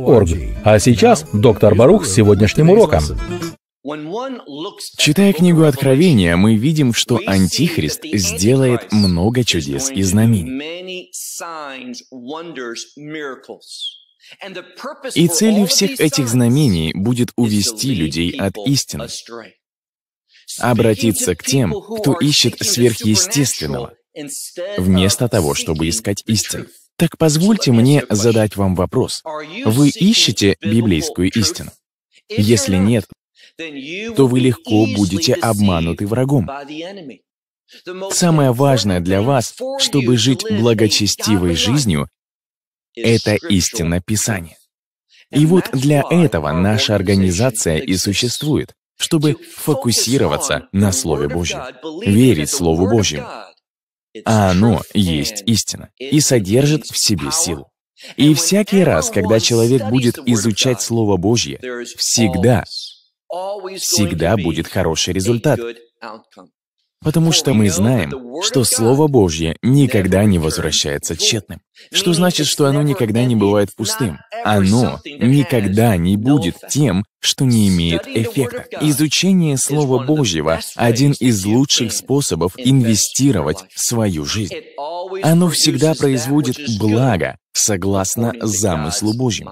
baruch.org. А сейчас доктор Барух с сегодняшним уроком. Читая книгу Откровения, мы видим, что Антихрист сделает много чудес и знамений. И целью всех этих знамений будет увести людей от истины, обратиться к тем, кто ищет сверхъестественного, вместо того, чтобы искать истину. Так позвольте мне задать вам вопрос. Вы ищете библейскую истину? Если нет, то вы легко будете обмануты врагом. Самое важное для вас, чтобы жить благочестивой жизнью, это истина Писания. И вот для этого наша организация и существует, чтобы фокусироваться на Слове Божьем, верить Слову Божьему а оно есть истина и содержит в себе силу. И всякий раз, когда человек будет изучать Слово Божье, всегда, всегда будет хороший результат. Потому что мы знаем, что Слово Божье никогда не возвращается тщетным. Что значит, что оно никогда не бывает пустым. А, Оно никогда не будет тем, что не имеет эффекта. Изучение Слова Божьего – один из лучших способов инвестировать в свою жизнь. Оно всегда производит благо, согласно замыслу Божьему.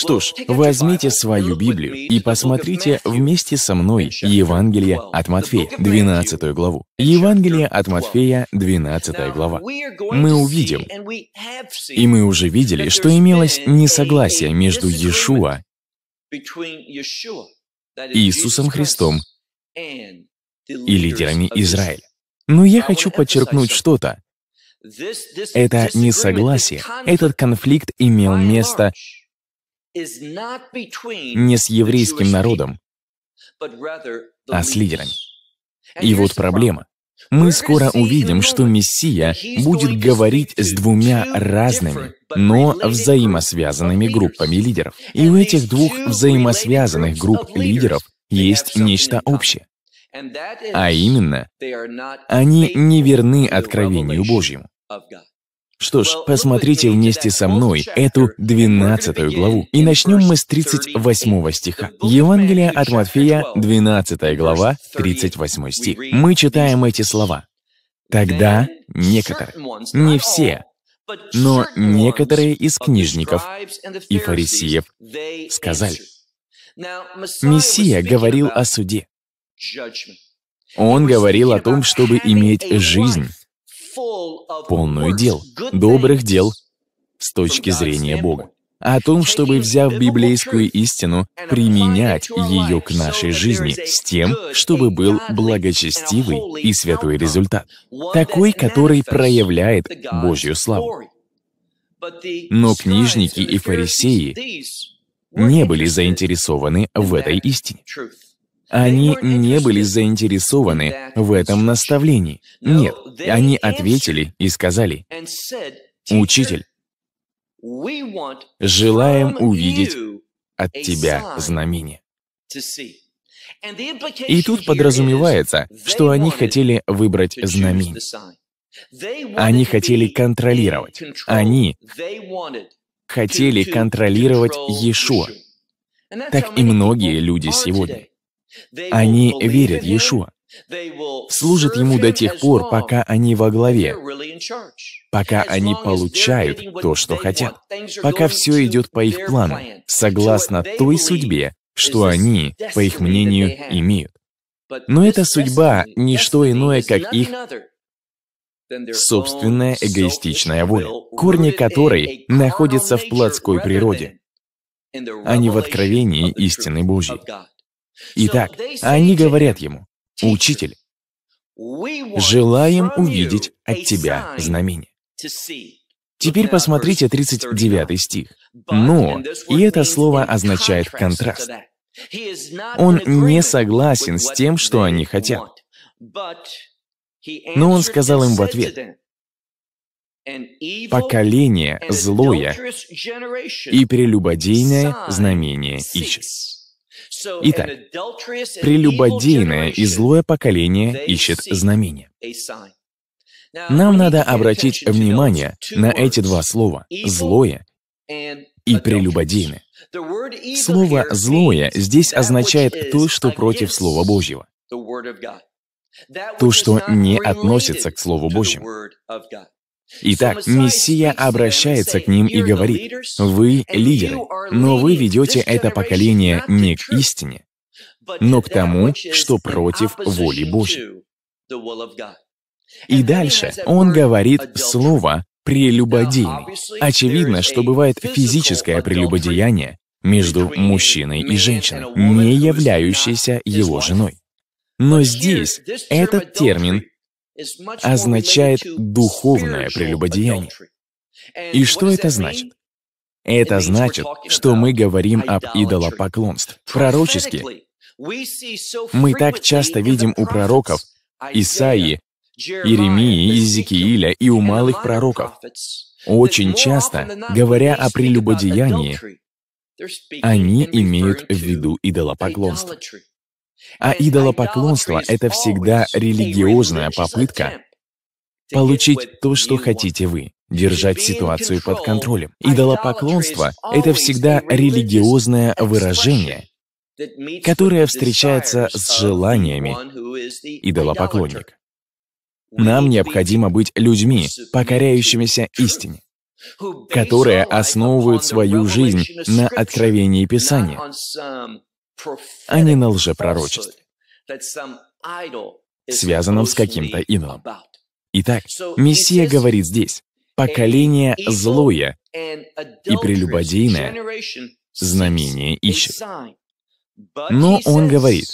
Что ж, возьмите свою Библию и посмотрите вместе со мной Евангелие от Матфея, 12 главу. Евангелие от Матфея, 12 глава. Мы увидим, и мы уже видели, что имелось несогласие между Иешуа, Иисусом Христом и лидерами Израиля. Но я хочу подчеркнуть что-то. Это несогласие, этот конфликт имел место не с еврейским народом, а с лидерами. И вот проблема. Мы скоро увидим, что Мессия будет говорить с двумя разными, но взаимосвязанными группами лидеров. И у этих двух взаимосвязанных групп лидеров есть нечто общее. А именно, они не верны откровению Божьему. Что ж, посмотрите вместе со мной эту 12 главу. И начнем мы с 38 стиха. Евангелие от Матфея, 12 глава, 38 стих. Мы читаем эти слова. «Тогда некоторые, не все, но некоторые из книжников и фарисеев сказали». Мессия говорил о суде. Он говорил о том, чтобы иметь жизнь полную дел, добрых дел с точки зрения Бога. О том, чтобы, взяв библейскую истину, применять ее к нашей жизни с тем, чтобы был благочестивый и святой результат, такой, который проявляет Божью славу. Но книжники и фарисеи не были заинтересованы в этой истине. Они не были заинтересованы в этом наставлении. Нет, они ответили и сказали, «Учитель, желаем увидеть от тебя знамение». И тут подразумевается, что они хотели выбрать знамение. Они хотели контролировать. Они хотели контролировать Иешуа. Так и многие люди сегодня. Они верят Иешуа, служат Ему до тех пор, пока они во главе, пока они получают то, что хотят, пока все идет по их плану, согласно той судьбе, что они, по их мнению, имеют. Но эта судьба — не что иное, как их собственная эгоистичная воля, корни которой находятся в плотской природе, а не в откровении истины Божьей. Итак, они говорят ему, «Учитель, желаем увидеть от тебя знамение». Теперь посмотрите 39 стих. «Но», и это слово означает контраст. Он не согласен с тем, что они хотят. Но он сказал им в ответ, «Поколение злое и прелюбодейное знамение ищет». Итак, прелюбодейное и злое поколение ищет знамение. Нам надо обратить внимание на эти два слова «злое» и «прелюбодейное». Слово «злое» здесь означает то, что против Слова Божьего, то, что не относится к Слову Божьему. Итак, Мессия обращается к ним и говорит, «Вы лидеры, но вы ведете это поколение не к истине, но к тому, что против воли Божьей». И дальше он говорит слово «прелюбодейный». Очевидно, что бывает физическое прелюбодеяние между мужчиной и женщиной, не являющейся его женой. Но здесь этот термин означает духовное прелюбодеяние. И что это значит? Это значит, что мы говорим об идолопоклонстве. Пророчески мы так часто видим у пророков Исаии, Иеремии, Иезекииля и у малых пророков. Очень часто, говоря о прелюбодеянии, они имеют в виду идолопоклонство. А идолопоклонство — это всегда религиозная попытка получить то, что хотите вы, держать ситуацию под контролем. Идолопоклонство — это всегда религиозное выражение, которое встречается с желаниями идолопоклонника. Нам необходимо быть людьми, покоряющимися истине, которые основывают свою жизнь на откровении Писания, а не на лжепророчестве, связанном с каким-то идолом. Итак, Мессия говорит здесь, «Поколение злое и прелюбодейное знамение ищет». Но он говорит,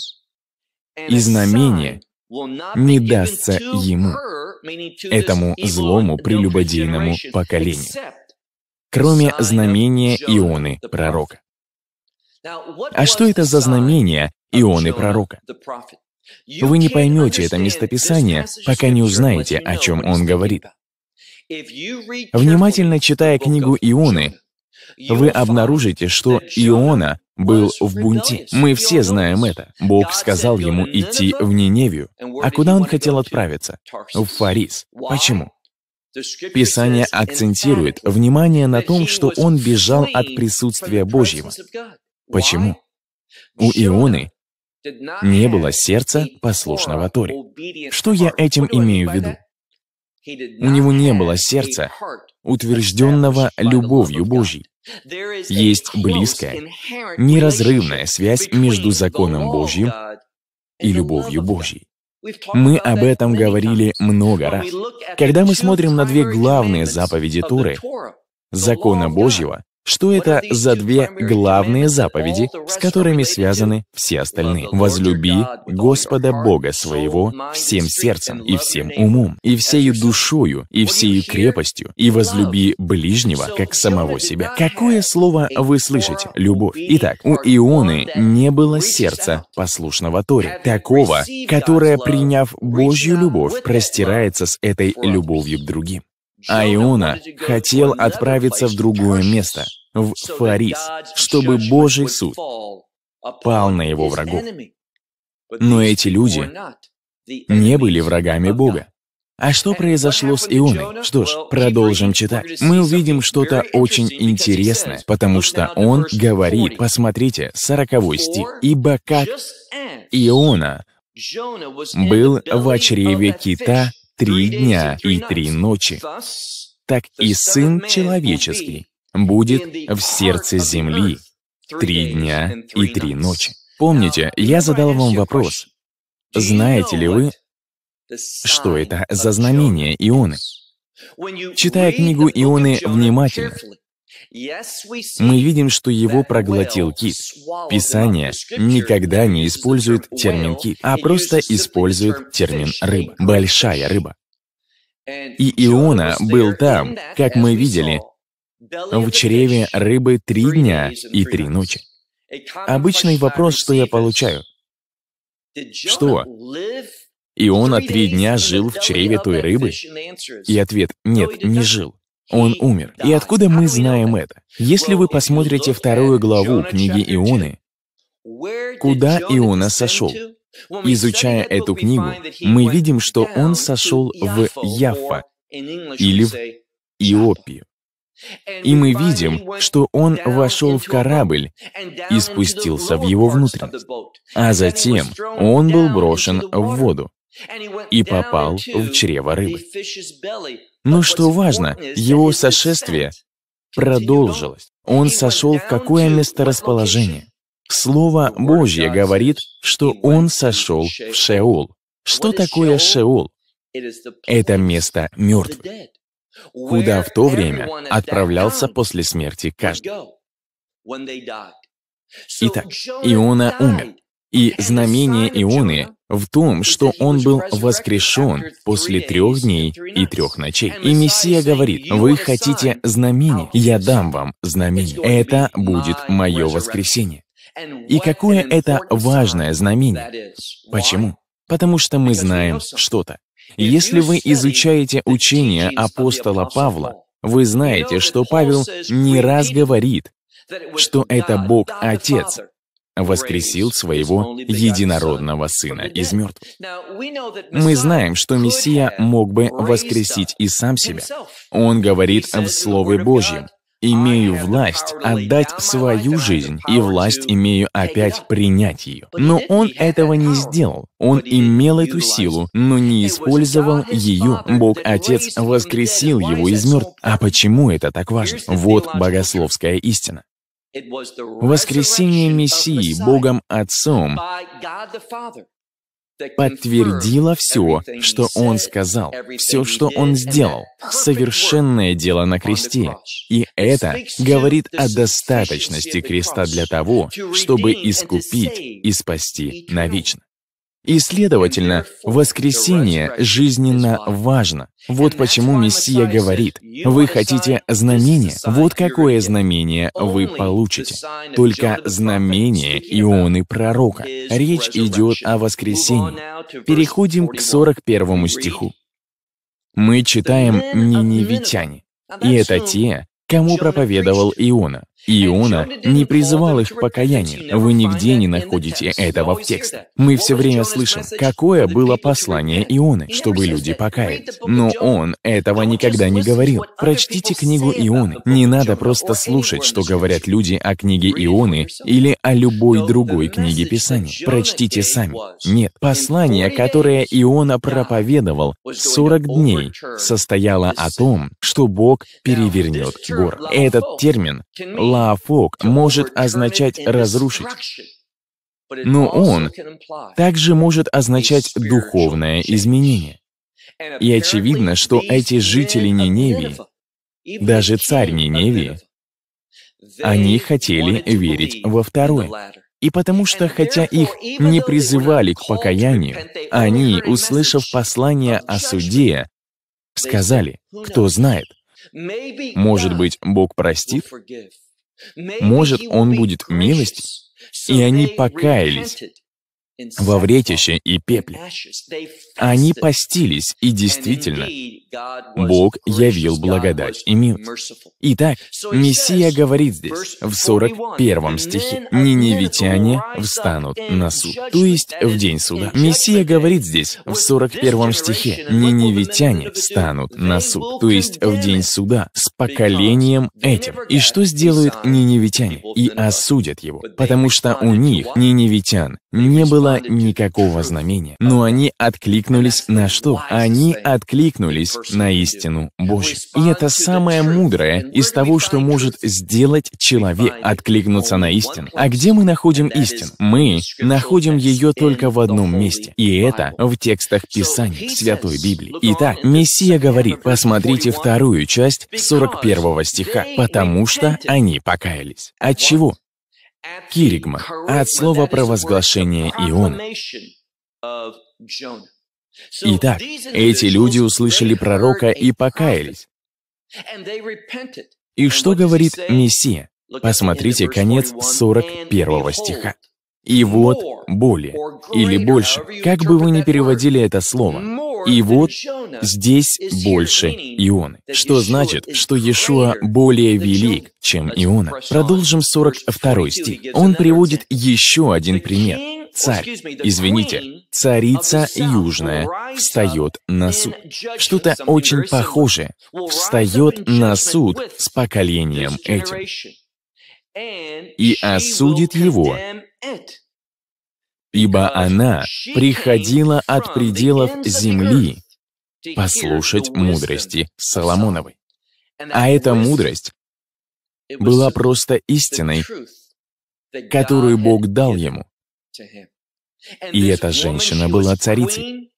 «И знамение не дастся ему, этому злому прелюбодейному поколению, кроме знамения Ионы пророка». А что это за знамение Ионы Пророка? Вы не поймете это местописание, пока не узнаете, о чем он говорит. Внимательно читая книгу Ионы, вы обнаружите, что Иона был в бунте. Мы все знаем это. Бог сказал ему идти в Ниневию. А куда он хотел отправиться? В Фарис. Почему? Писание акцентирует внимание на том, что он бежал от присутствия Божьего. Почему? У Ионы не было сердца послушного Торе. Что я этим имею в виду? У него не было сердца, утвержденного любовью Божьей. Есть близкая, неразрывная связь между законом Божьим и любовью Божьей. Мы об этом говорили много раз. Когда мы смотрим на две главные заповеди Торы, закона Божьего что это за две главные заповеди, с которыми связаны все остальные? «Возлюби Господа Бога своего всем сердцем и всем умом, и всею душою, и всею крепостью, и возлюби ближнего, как самого себя». Какое слово вы слышите? Любовь. Итак, у Ионы не было сердца послушного Торе, такого, которое, приняв Божью любовь, простирается с этой любовью к другим. А Иона хотел отправиться в другое место, в Фарис, чтобы Божий суд пал на его врагов. Но эти люди не были врагами Бога. А что произошло с Ионой? Что ж, продолжим читать. Мы увидим что-то очень интересное, потому что он говорит, посмотрите, 40 стих, «Ибо как Иона был в очреве кита три дня и три ночи, так и Сын Человеческий будет в сердце земли три дня и три ночи. Помните, я задал вам вопрос, знаете ли вы, что это за знамение Ионы? Читая книгу Ионы внимательно, мы видим, что его проглотил кит. Писание никогда не использует термин «кит», а просто использует термин «рыба», «большая рыба». И Иона был там, как мы видели, в чреве рыбы три дня и три ночи. Обычный вопрос, что я получаю. Что? Иона три дня жил в чреве той рыбы? И ответ — нет, не жил. Он умер. И откуда мы знаем это? Если вы посмотрите вторую главу книги Ионы, куда Иона сошел? Изучая эту книгу, мы видим, что он сошел в Яффа или в Иопию. И мы видим, что он вошел в корабль и спустился в его внутренность. А затем он был брошен в воду и попал в чрево рыбы. Но что важно, его сошествие продолжилось. Он сошел в какое месторасположение? Слово Божье говорит, что он сошел в Шеол. Что такое Шеол? Это место мертвых, куда в то время отправлялся после смерти каждый. Итак, Иона умер. И знамение Ионы в том, что он был воскрешен после трех дней и трех ночей. И Мессия говорит, вы хотите знамение? я дам вам знамение. Это будет мое воскресение. И какое это важное знамение? Почему? Потому что мы знаем что-то. Если вы изучаете учение апостола Павла, вы знаете, что Павел не раз говорит, что это Бог Отец, воскресил своего единородного Сына из мертвых. Мы знаем, что Мессия мог бы воскресить и сам себя. Он говорит в Слове Божьем, «Имею власть отдать свою жизнь, и власть имею опять принять ее». Но он этого не сделал. Он имел эту силу, но не использовал ее. Бог Отец воскресил его из мертвых. А почему это так важно? Вот богословская истина. Воскресение Мессии Богом Отцом подтвердило все, что Он сказал, все, что Он сделал, совершенное дело на кресте. И это говорит о достаточности креста для того, чтобы искупить и спасти навечно. И, следовательно, воскресение жизненно важно. Вот почему Мессия говорит, вы хотите знамение, вот какое знамение вы получите. Только знамение Ионы Пророка. Речь идет о воскресении. Переходим к 41 стиху. Мы читаем «Ниневитяне», и это те, кому проповедовал Иона. Иона не призывал их к покаянию. Вы нигде не находите этого в тексте. Мы все время слышим, какое было послание Ионы, чтобы люди покаялись. Но он этого никогда не говорил. Прочтите книгу Ионы. Не надо просто слушать, что говорят люди о книге Ионы или о любой другой книге Писания. Прочтите сами. Нет, послание, которое Иона проповедовал 40 дней, состояло о том, что Бог перевернет город. Этот термин — Тлаафок может означать «разрушить», но он также может означать духовное изменение. И очевидно, что эти жители Ниневии, даже царь Ниневии, они хотели верить во второе. И потому что, хотя их не призывали к покаянию, они, услышав послание о суде, сказали, кто знает, может быть, Бог простит? Может, Он будет милость, и они покаялись, во вретище и пепле. Они постились, и действительно, Бог явил благодать и милость. Итак, Мессия говорит здесь, в 41 стихе, «Ниневитяне встанут на суд», то есть в день суда. Мессия говорит здесь, в 41 стихе, «Ниневитяне встанут на суд», то есть в день суда, с поколением этим. И что сделают ниневитяне? И осудят его, потому что у них, ниневитян, не было было никакого знамения. Но они откликнулись на что? Они откликнулись на истину Божью. И это самое мудрое из того, что может сделать человек, откликнуться на истину. А где мы находим истину? Мы находим ее только в одном месте. И это в текстах Писания, Святой Библии. Итак, Мессия говорит, посмотрите вторую часть 41 стиха, потому что они покаялись. От чего? Киригма от слова провозглашение Иона. Итак, эти люди услышали пророка и покаялись. И что говорит Мессия? Посмотрите конец 41 стиха. И вот более или больше, как бы вы ни переводили это слово, и вот здесь больше Ионы, что значит, что Иешуа более велик, чем Иона. Продолжим 42 стих. Он приводит еще один пример. Царь, извините, царица южная встает на суд. Что-то очень похожее встает на суд с поколением этим и осудит его ибо она приходила от пределов земли послушать мудрости Соломоновой. А эта мудрость была просто истиной, которую Бог дал ему. И эта женщина была царицей.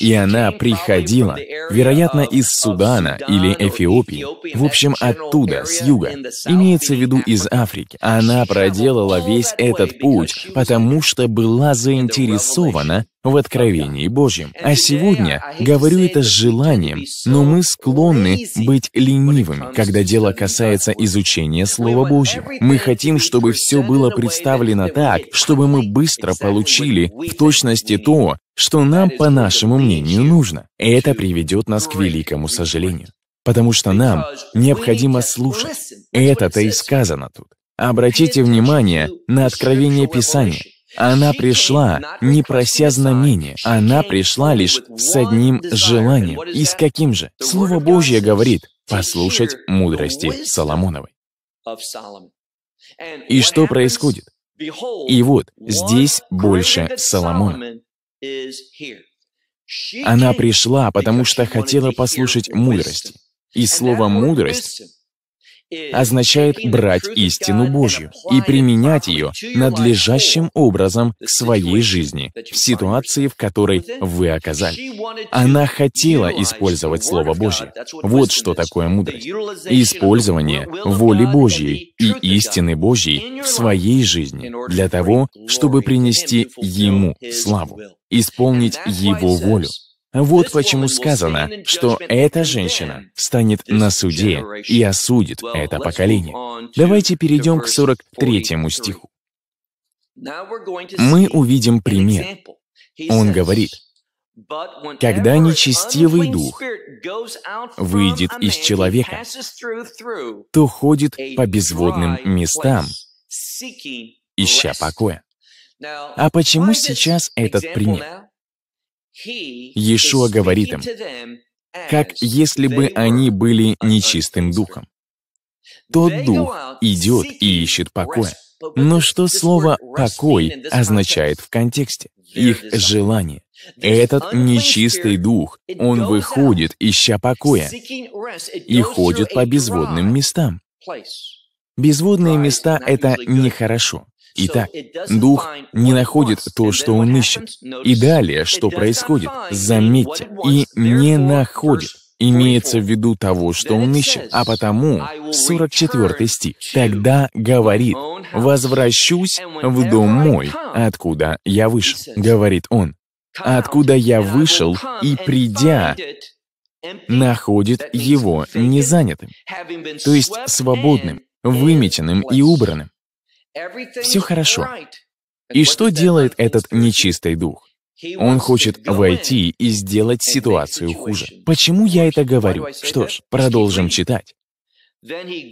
И она приходила, вероятно, из Судана или Эфиопии, в общем, оттуда, с юга, имеется в виду из Африки. Она проделала весь этот путь, потому что была заинтересована в откровении Божьем. А сегодня говорю это с желанием, но мы склонны быть ленивыми, когда дело касается изучения Слова Божьего. Мы хотим, чтобы все было представлено так, чтобы мы быстро получили в точности то, что нам, по нашему мнению, нужно. Это приведет нас к великому сожалению. Потому что нам необходимо слушать. Это-то и сказано тут. Обратите внимание на откровение Писания. Она пришла, не прося знамения, она пришла лишь с одним желанием. И с каким же? Слово Божье говорит послушать мудрости Соломоновой. И что происходит? И вот здесь больше Соломона. Она пришла, потому что хотела послушать мудрости. И слово «мудрость» означает брать истину Божью и применять ее надлежащим образом к своей жизни, в ситуации, в которой вы оказались. Она хотела использовать Слово Божье. Вот что такое мудрость. Использование воли Божьей и истины Божьей в своей жизни для того, чтобы принести Ему славу, исполнить Его волю. Вот почему сказано, что эта женщина станет на суде и осудит это поколение. Давайте перейдем к 43 стиху. Мы увидим пример. Он говорит, «Когда нечестивый дух выйдет из человека, то ходит по безводным местам, ища покоя». А почему сейчас этот пример? Иешуа говорит им, как если бы они были нечистым духом. Тот дух идет и ищет покоя. Но что слово «покой» означает в контексте? Их желание. Этот нечистый дух, он выходит, ища покоя, и ходит по безводным местам. Безводные места — это нехорошо. Итак, дух не находит то, что он ищет. И далее, что происходит, заметьте, и не находит. Имеется в виду того, что он ищет, а потому 44 стих. «Тогда говорит, возвращусь в дом мой, откуда я вышел», говорит он. «Откуда я вышел, и придя, находит его незанятым, то есть свободным, выметенным и убранным. Все хорошо. И что делает этот нечистый дух? Он хочет войти и сделать ситуацию хуже. Почему я это говорю? Что ж, продолжим читать.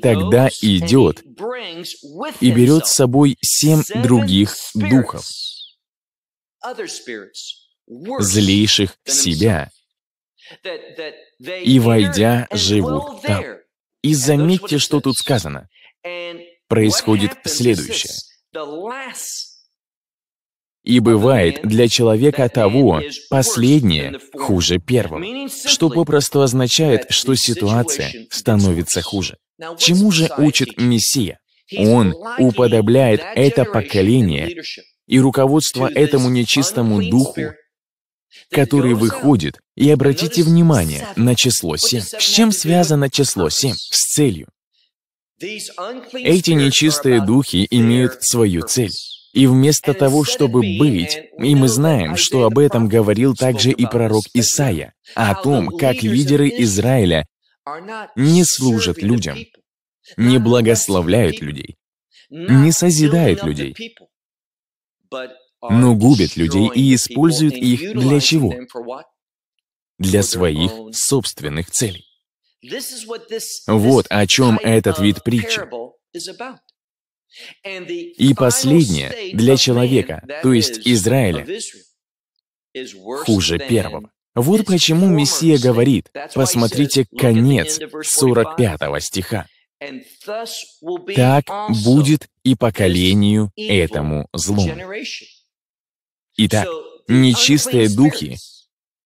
Тогда идет и берет с собой семь других духов, злейших себя, и, войдя, живут там. И заметьте, что тут сказано происходит следующее. И бывает для человека того последнее хуже первого, что попросту означает, что ситуация становится хуже. Чему же учит Мессия? Он уподобляет это поколение и руководство этому нечистому духу, который выходит, и обратите внимание на число 7. С чем связано число 7? С целью. Эти нечистые духи имеют свою цель. И вместо того, чтобы быть, и мы знаем, что об этом говорил также и пророк Исаия, о том, как лидеры Израиля не служат людям, не благословляют людей, не созидают людей, но губят людей и используют их для чего? Для своих собственных целей. Вот о чем этот вид притчи. И последнее для человека, то есть Израиля, хуже первого. Вот почему Мессия говорит, посмотрите конец 45 стиха. Так будет и поколению этому злому. Итак, нечистые духи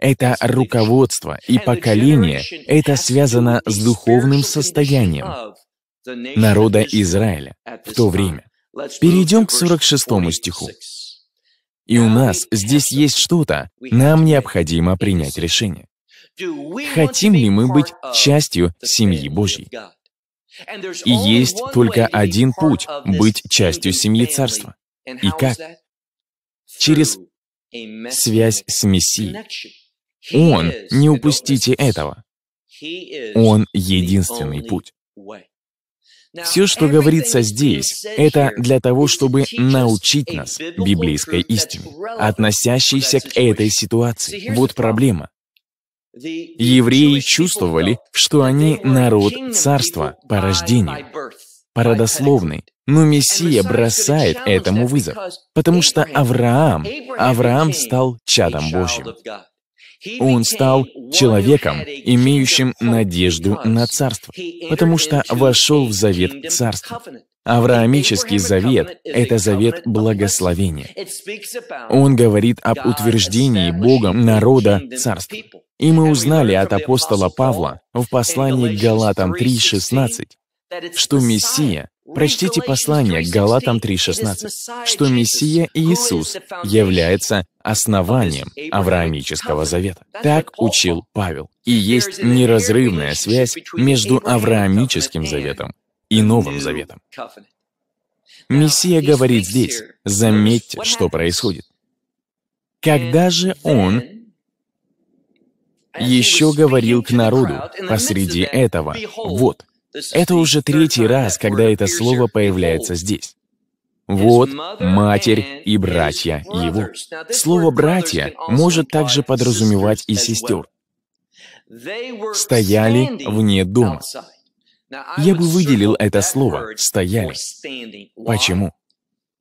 это руководство и поколение, это связано с духовным состоянием народа Израиля в то время. Перейдем к 46 стиху. И у нас здесь есть что-то, нам необходимо принять решение. Хотим ли мы быть частью семьи Божьей? И есть только один путь — быть частью семьи Царства. И как? Через связь с Мессией. Он, не упустите этого. Он единственный путь. Все, что говорится здесь, это для того, чтобы научить нас библейской истине, относящейся к этой ситуации. Вот проблема. Евреи чувствовали, что они народ царства по рождению. по родословной, Но Мессия бросает этому вызов, потому что Авраам, Авраам стал чадом Божьим. Он стал человеком, имеющим надежду на царство, потому что вошел в завет царства. Авраамический завет — это завет благословения. Он говорит об утверждении Богом народа царства. И мы узнали от апостола Павла в послании к Галатам 3.16, что Мессия Прочтите послание к Галатам 3.16, что Мессия Иисус является основанием Авраамического завета. Так учил Павел. И есть неразрывная связь между Авраамическим заветом и Новым заветом. Мессия говорит здесь, заметьте, что происходит. Когда же он еще говорил к народу посреди этого, вот, это уже третий раз, когда это слово появляется здесь. Вот матерь и братья его. Слово «братья» может также подразумевать и сестер. Стояли вне дома. Я бы выделил это слово «стояли». Почему?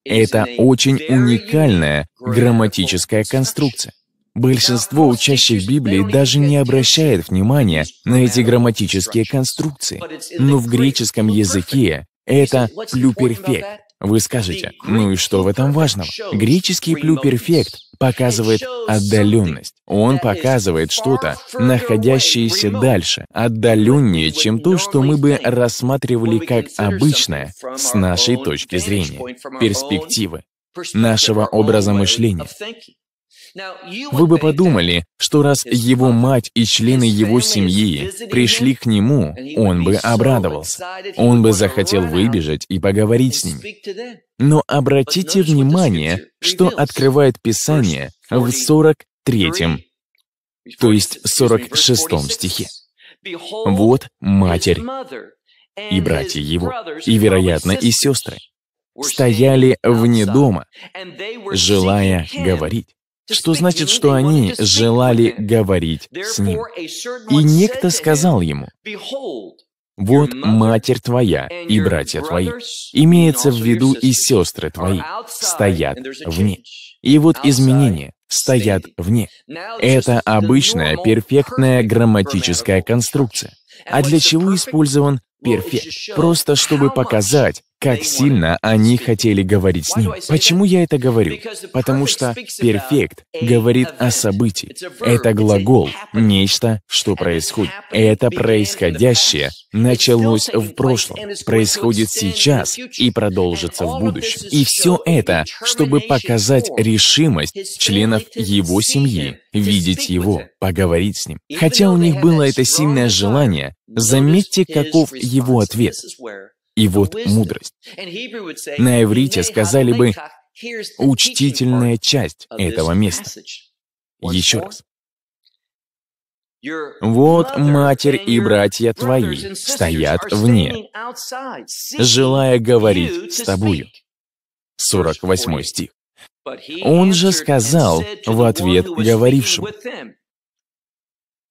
Это очень уникальная грамматическая конструкция. Большинство учащих Библии даже не обращает внимания на эти грамматические конструкции. Но в греческом языке это «плюперфект». Вы скажете, ну и что в этом важного? Греческий плюперфект показывает отдаленность. Он показывает что-то, находящееся дальше, отдаленнее, чем то, что мы бы рассматривали как обычное с нашей точки зрения, перспективы, нашего образа мышления. Вы бы подумали, что раз его мать и члены его семьи пришли к нему, он бы обрадовался. Он бы захотел выбежать и поговорить с ними. Но обратите внимание, что открывает Писание в 43-м, то есть 46-м стихе. «Вот матерь и братья его, и, вероятно, и сестры, стояли вне дома, желая говорить что значит, что они желали говорить с ним. И некто сказал ему, «Вот матерь твоя и братья твои, имеется в виду и сестры твои, стоят вне». И вот изменения стоят вне. Это обычная перфектная грамматическая конструкция. А для чего использован перфект? Просто чтобы показать, как сильно они хотели говорить с ним. Почему я это говорю? Потому что «перфект» говорит о событии. Это глагол, нечто, что происходит. Это происходящее началось в прошлом, происходит сейчас и продолжится в будущем. И все это, чтобы показать решимость членов его семьи, видеть его, поговорить с ним. Хотя у них было это сильное желание, заметьте, каков его ответ. И вот мудрость. На иврите сказали бы «учтительная часть этого места». Еще раз. Вот матерь и братья твои стоят вне, желая говорить с тобою. 48 стих. Он же сказал в ответ говорившему,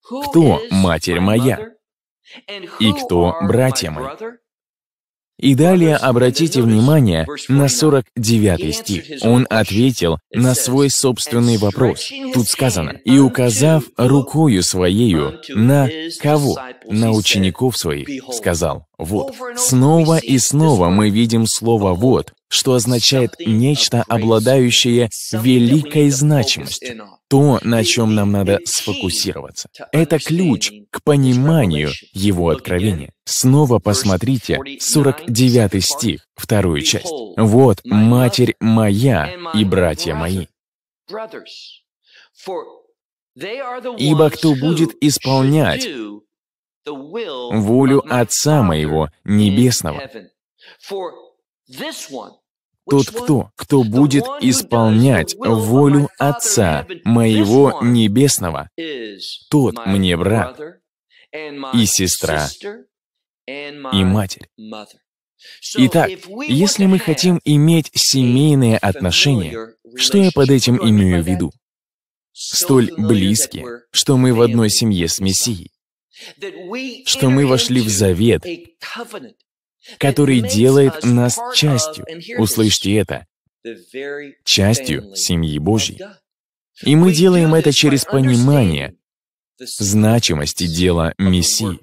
«Кто матерь моя? И кто братья мои?» И далее обратите внимание на 49 стих. Он ответил на свой собственный вопрос. Тут сказано, «И указав рукою своею на кого? На учеников своих, сказал, вот. Снова и снова мы видим слово «вот», что означает нечто, обладающее великой значимостью, то, на чем нам надо сфокусироваться. Это ключ к пониманию его откровения. Снова посмотрите 49 стих, вторую часть. «Вот Матерь моя и братья мои». Ибо кто будет исполнять волю Отца Моего Небесного. Тот кто, кто будет исполнять волю Отца Моего Небесного, тот мне брат и сестра и матерь. Итак, если мы хотим иметь семейные отношения, что я под этим имею в виду? Столь близкие, что мы в одной семье с Мессией что мы вошли в завет, который делает нас частью, услышьте это, частью семьи Божьей. И мы делаем это через понимание значимости дела Мессии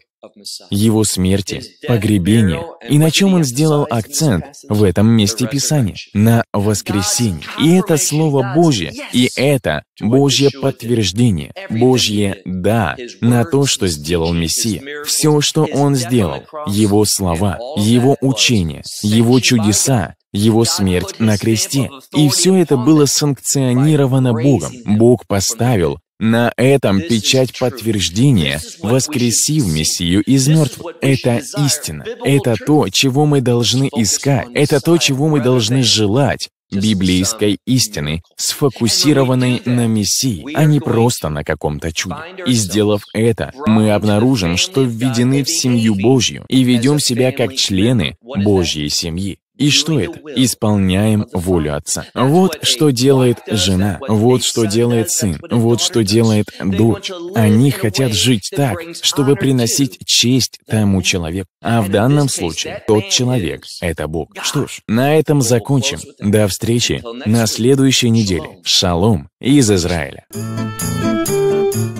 его смерти, погребения и на чем он сделал акцент в этом месте Писания, на воскресенье. И это Слово Божье, и это Божье подтверждение, Божье «да» на то, что сделал Мессия. Все, что он сделал, его слова, его учения, его чудеса, его смерть на кресте. И все это было санкционировано Богом. Бог поставил на этом печать подтверждения, воскресив Мессию из мертвых. Это истина. Это то, чего мы должны искать. Это то, чего мы должны желать библейской истины, сфокусированной на Мессии, а не просто на каком-то чуде. И сделав это, мы обнаружим, что введены в семью Божью и ведем себя как члены Божьей семьи. И что это? Исполняем волю отца. Вот что делает жена, вот что делает сын, вот что делает дочь. Они хотят жить так, чтобы приносить честь тому человеку. А в данном случае тот человек — это Бог. Что ж, на этом закончим. До встречи на следующей неделе. Шалом из Израиля.